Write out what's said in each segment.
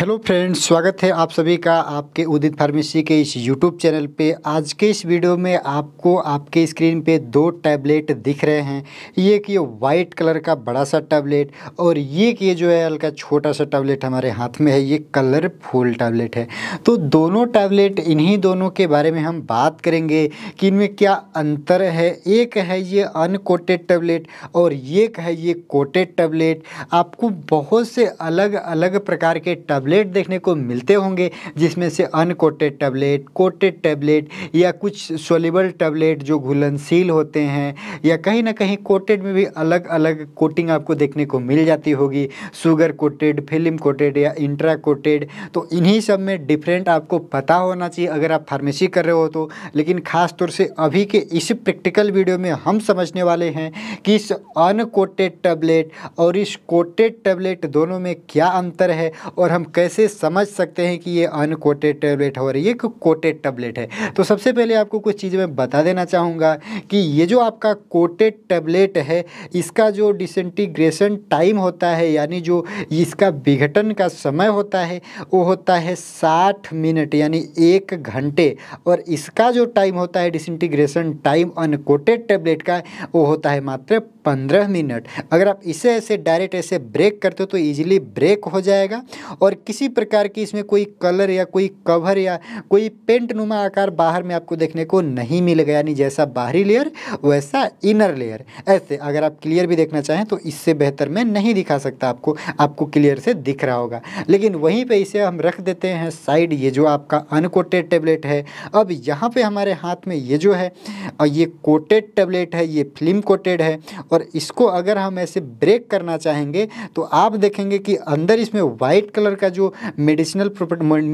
hello friends स्वागत है आप सभी का आपके उदित फार्मेसी के इस यूट्यूब चैनल पे आज के इस वीडियो में आपको आपके स्क्रीन पे दो टैबलेट दिख रहे हैं ये कि वाइट कलर का बड़ा सा टैबलेट और ये कि जो है हल्का छोटा सा टैबलेट हमारे हाथ में है ये कलरफुल टैबलेट है तो दोनों टैबलेट इन्हीं दोनों के बारे में हम बात करेंगे कि इनमें क्या अंतर है एक है ये अनकोटेड टैबलेट और एक है ये कोटेड टैबलेट आपको बहुत से अलग अलग प्रकार के टैबलेट टैबलेट देखने को मिलते होंगे जिसमें से अनकोटेड टैबलेट कोटेड टैबलेट या कुछ सोलिबल टैबलेट जो घुलनशील होते हैं या कहीं ना कहीं कोटेड में भी अलग अलग कोटिंग आपको देखने को मिल जाती होगी शुगर कोटेड फिल्म कोटेड या इंट्रा कोटेड तो इन्हीं सब में डिफरेंट आपको पता होना चाहिए अगर आप फार्मेसी कर रहे हो तो लेकिन ख़ास तौर से अभी के इस प्रैक्टिकल वीडियो में हम समझने वाले हैं कि इस अनकोटेड टैबलेट और इस कोटेड टैबलेट दोनों में क्या अंतर है और हम कैसे समझ सकते हैं कि ये अनकोटेड टेबलेट हो रही है कि कोटेड टेबलेट है तो सबसे पहले आपको कुछ चीज़ मैं बता देना चाहूँगा कि ये जो आपका कोटेड टेबलेट है इसका जो डिसंटीग्रेशन टाइम होता है यानी जो इसका विघटन का समय होता है वो होता है साठ मिनट यानी एक घंटे और इसका जो टाइम होता है डिसंटीग्रेशन टाइम अनकोटेड टेबलेट का वो होता है मात्र पंद्रह मिनट अगर आप इसे ऐसे डायरेक्ट ऐसे ब्रेक करते हो तो ईजिली ब्रेक हो जाएगा और किसी प्रकार की इसमें कोई कलर या कोई कवर या कोई पेंट नुमा आकार बाहर में आपको देखने को नहीं मिलेगा यानी जैसा बाहरी लेयर वैसा इनर लेयर ऐसे अगर आप क्लियर भी देखना चाहें तो इससे बेहतर मैं नहीं दिखा सकता आपको आपको क्लियर से दिख रहा होगा लेकिन वहीं पर इसे हम रख देते हैं साइड ये जो आपका अनकोटेड टेबलेट है अब यहाँ पर हमारे हाथ में ये जो है ये कोटेड टेबलेट है ये फिल्म कोटेड है और इसको अगर हम ऐसे ब्रेक करना चाहेंगे तो आप देखेंगे कि अंदर इसमें वाइट कलर का जो जो मेडिसिनल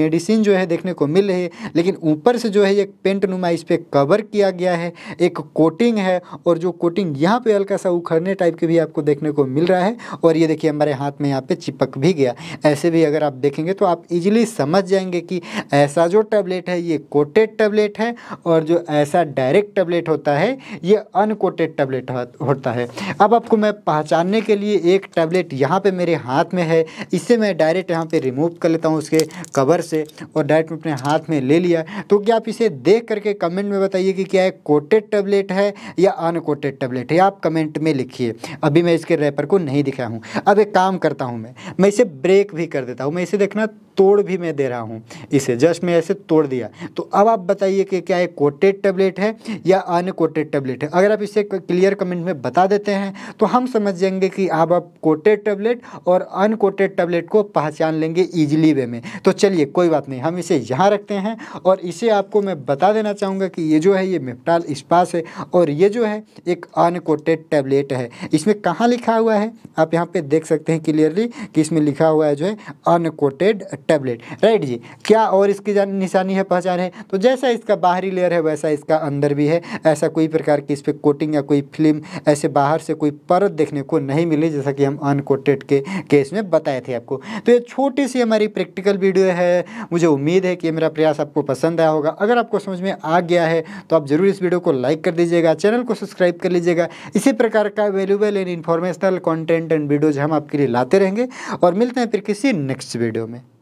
मेडिसिन जो है देखने को मिल रही है लेकिन ऊपर से जो है एक पेंट नुमा इस पर कवर किया गया है एक कोटिंग है और जो कोटिंग यहाँ पे हल्का सा उखड़ने टाइप के भी आपको देखने को मिल रहा है और ये देखिए हमारे हाथ में यहाँ पे चिपक भी गया ऐसे भी अगर आप देखेंगे तो आप इजीली समझ जाएंगे कि ऐसा जो टैबलेट है ये कोटेड टैबलेट है और जो ऐसा डायरेक्ट टैबलेट होता है ये अनकोटेड टैबलेट होता है अब आपको मैं पहचानने के लिए एक टैबलेट यहाँ पे मेरे हाथ में है इसे मैं डायरेक्ट यहाँ पे रिमूव कर लेता हूँ उसके कवर से और डायरेक्ट अपने हाथ में ले लिया तो क्या आप इसे देख करके कमेंट में बताइए कि क्या एक कोटेड टैबलेट है या अनकोटेड टैबलेट है आप कमेंट में लिखिए अभी मैं इसके रैपर को नहीं दिखाया हूँ अब एक काम करता हूँ मैं मैं इसे ब्रेक भी कर देता हूँ मैं इसे देखना तोड़ भी मैं दे रहा हूँ इसे जस्ट मैं ऐसे तोड़ दिया तो अब आप बताइए कि क्या ये कोटेड टेबलेट है या अनकोटेड टेबलेट है अगर आप इसे क्लियर कमेंट में बता देते हैं तो हम समझ जाएंगे कि आप आप कोटेड टेबलेट और अनकोटेड टेबलेट को पहचान लेंगे ईजिली वे में तो चलिए कोई बात नहीं हम इसे यहाँ रखते हैं और इसे आपको मैं बता देना चाहूँगा कि ये जो है ये मेप्टाल इस्पास है और ये जो है एक अनकोटेड टेबलेट है इसमें कहाँ लिखा हुआ है आप यहाँ पर देख सकते हैं क्लियरली कि इसमें लिखा हुआ है जो है अनकोटेड टैबलेट राइट जी क्या और इसकी निशानी है पहचान है तो जैसा इसका बाहरी लेयर है वैसा इसका अंदर भी है ऐसा कोई प्रकार की इस पर कोटिंग या कोई फिल्म ऐसे बाहर से कोई परत देखने को नहीं मिली जैसा कि हम अनकोटेड के केस में बताए थे आपको तो ये छोटी सी हमारी प्रैक्टिकल वीडियो है मुझे उम्मीद है कि मेरा प्रयास आपको पसंद आया होगा अगर आपको समझ में आ गया है तो आप ज़रूर इस वीडियो को लाइक कर दीजिएगा चैनल को सब्सक्राइब कर लीजिएगा इसी प्रकार का valuable and informational content and videos हम आपके लिए लाते रहेंगे और मिलते हैं फिर किसी नेक्स्ट वीडियो में